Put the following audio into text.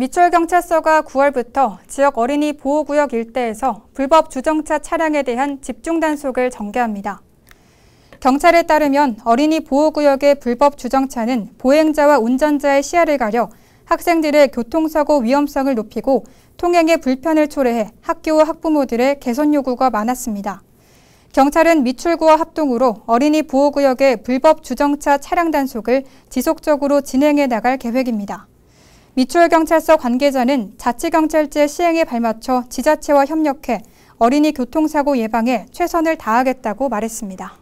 미추홀경찰서가 9월부터 지역 어린이 보호구역 일대에서 불법 주정차 차량에 대한 집중 단속을 전개합니다. 경찰에 따르면 어린이 보호구역의 불법 주정차는 보행자와 운전자의 시야를 가려 학생들의 교통사고 위험성을 높이고 통행의 불편을 초래해 학교와 학부모들의 개선 요구가 많았습니다. 경찰은 미출구와 합동으로 어린이 보호구역의 불법 주정차 차량 단속을 지속적으로 진행해 나갈 계획입니다. 미추홀경찰서 관계자는 자치경찰제 시행에 발맞춰 지자체와 협력해 어린이 교통사고 예방에 최선을 다하겠다고 말했습니다.